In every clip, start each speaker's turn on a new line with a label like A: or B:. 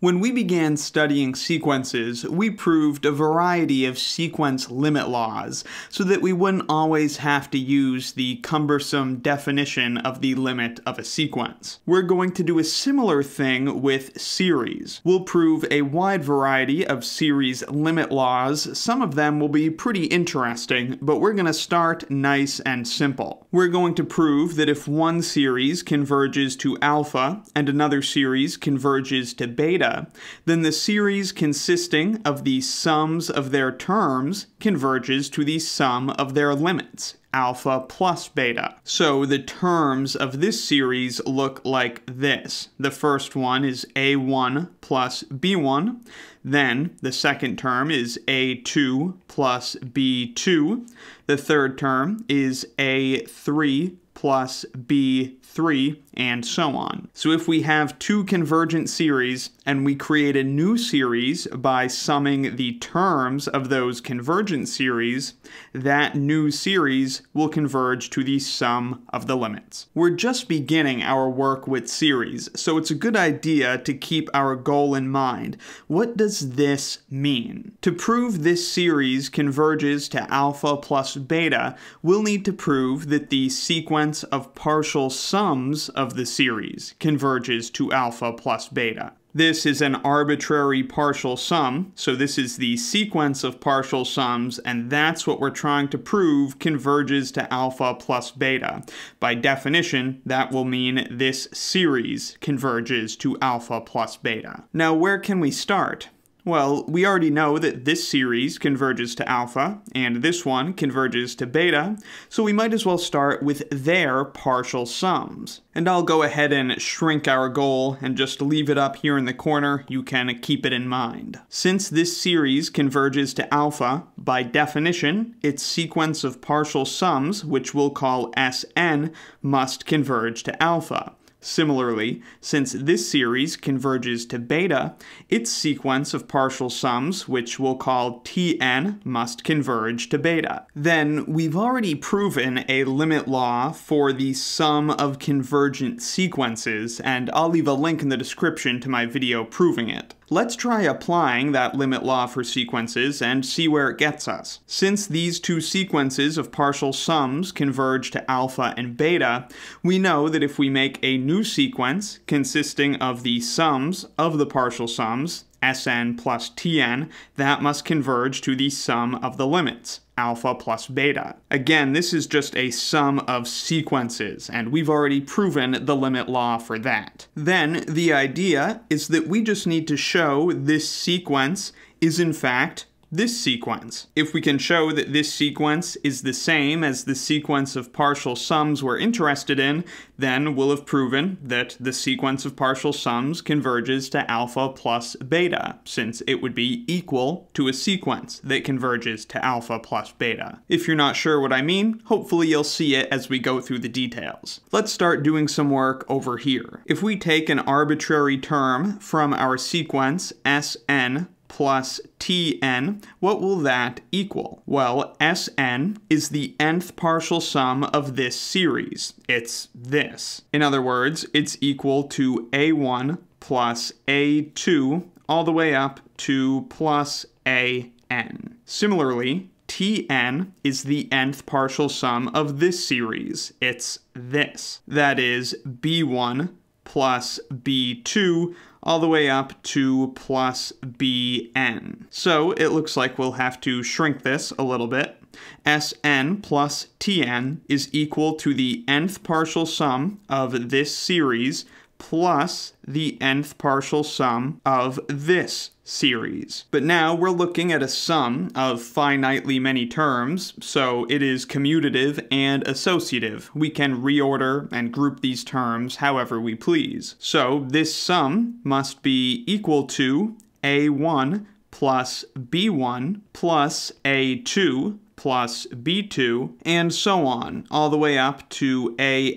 A: When we began studying sequences, we proved a variety of sequence limit laws so that we wouldn't always have to use the cumbersome definition of the limit of a sequence. We're going to do a similar thing with series. We'll prove a wide variety of series limit laws. Some of them will be pretty interesting, but we're going to start nice and simple we're going to prove that if one series converges to alpha and another series converges to beta, then the series consisting of the sums of their terms converges to the sum of their limits alpha plus beta. So the terms of this series look like this. The first one is a1 plus b1. Then the second term is a2 plus b2. The third term is a3 plus B3, and so on. So if we have two convergent series and we create a new series by summing the terms of those convergent series, that new series will converge to the sum of the limits. We're just beginning our work with series, so it's a good idea to keep our goal in mind. What does this mean? To prove this series converges to alpha plus beta, we'll need to prove that the sequence sequence of partial sums of the series converges to alpha plus beta. This is an arbitrary partial sum, so this is the sequence of partial sums, and that's what we're trying to prove converges to alpha plus beta. By definition, that will mean this series converges to alpha plus beta. Now where can we start? Well, we already know that this series converges to alpha, and this one converges to beta, so we might as well start with their partial sums. And I'll go ahead and shrink our goal and just leave it up here in the corner, you can keep it in mind. Since this series converges to alpha, by definition, its sequence of partial sums, which we'll call Sn, must converge to alpha. Similarly, since this series converges to beta, its sequence of partial sums, which we'll call Tn, must converge to beta. Then, we've already proven a limit law for the sum of convergent sequences, and I'll leave a link in the description to my video proving it. Let's try applying that limit law for sequences and see where it gets us. Since these two sequences of partial sums converge to alpha and beta, we know that if we make a new sequence consisting of the sums of the partial sums, Sn plus Tn that must converge to the sum of the limits, alpha plus beta. Again, this is just a sum of sequences, and we've already proven the limit law for that. Then, the idea is that we just need to show this sequence is in fact this sequence. If we can show that this sequence is the same as the sequence of partial sums we're interested in, then we'll have proven that the sequence of partial sums converges to alpha plus beta, since it would be equal to a sequence that converges to alpha plus beta. If you're not sure what I mean, hopefully you'll see it as we go through the details. Let's start doing some work over here. If we take an arbitrary term from our sequence Sn plus tn, what will that equal? Well, Sn is the nth partial sum of this series. It's this. In other words, it's equal to a1 plus a2 all the way up to plus an. Similarly, tn is the nth partial sum of this series. It's this. That is b1 plus b2 all the way up to plus bn. So it looks like we'll have to shrink this a little bit. Sn plus Tn is equal to the nth partial sum of this series plus the nth partial sum of this series. But now we're looking at a sum of finitely many terms, so it is commutative and associative. We can reorder and group these terms however we please. So this sum must be equal to a1 plus b1 plus a2 plus b2, and so on, all the way up to an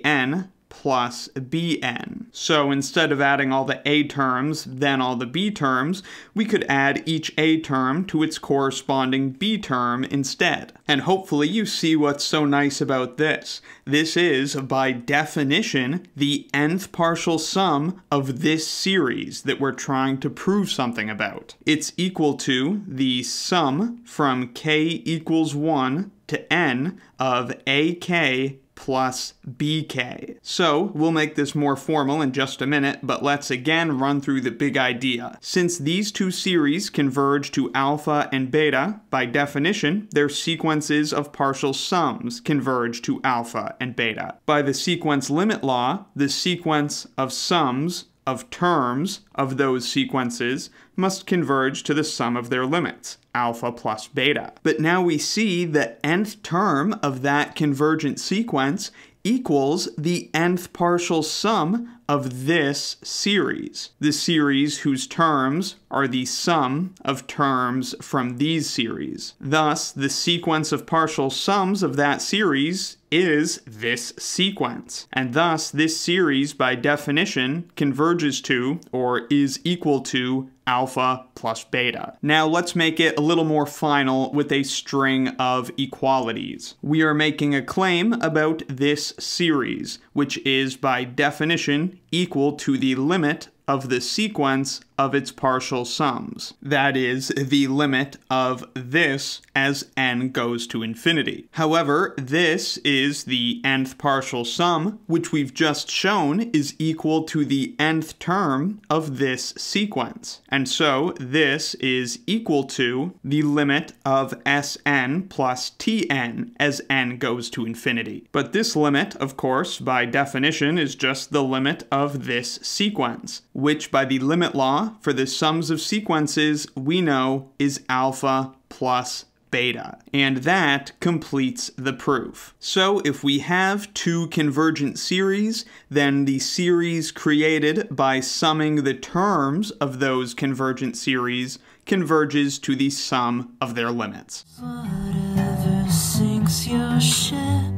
A: plus bn. So instead of adding all the a terms, then all the b terms, we could add each a term to its corresponding b term instead. And hopefully you see what's so nice about this. This is, by definition, the nth partial sum of this series that we're trying to prove something about. It's equal to the sum from k equals 1 to n of ak plus bk. So we'll make this more formal in just a minute, but let's again run through the big idea. Since these two series converge to alpha and beta, by definition, their sequences of partial sums converge to alpha and beta. By the sequence limit law, the sequence of sums of terms of those sequences must converge to the sum of their limits, alpha plus beta. But now we see the nth term of that convergent sequence equals the nth partial sum of this series, the series whose terms are the sum of terms from these series. Thus, the sequence of partial sums of that series is this sequence, and thus this series by definition converges to, or is equal to, alpha plus beta. Now let's make it a little more final with a string of equalities. We are making a claim about this series, which is by definition equal to the limit of the sequence of its partial sums, that is, the limit of this as n goes to infinity. However, this is the nth partial sum, which we've just shown is equal to the nth term of this sequence. And so this is equal to the limit of Sn plus Tn as n goes to infinity. But this limit, of course, by definition, is just the limit of of this sequence, which by the limit law for the sums of sequences we know is alpha plus beta. And that completes the proof. So if we have two convergent series, then the series created by summing the terms of those convergent series converges to the sum of their limits. Whatever sinks your ship.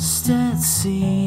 A: lost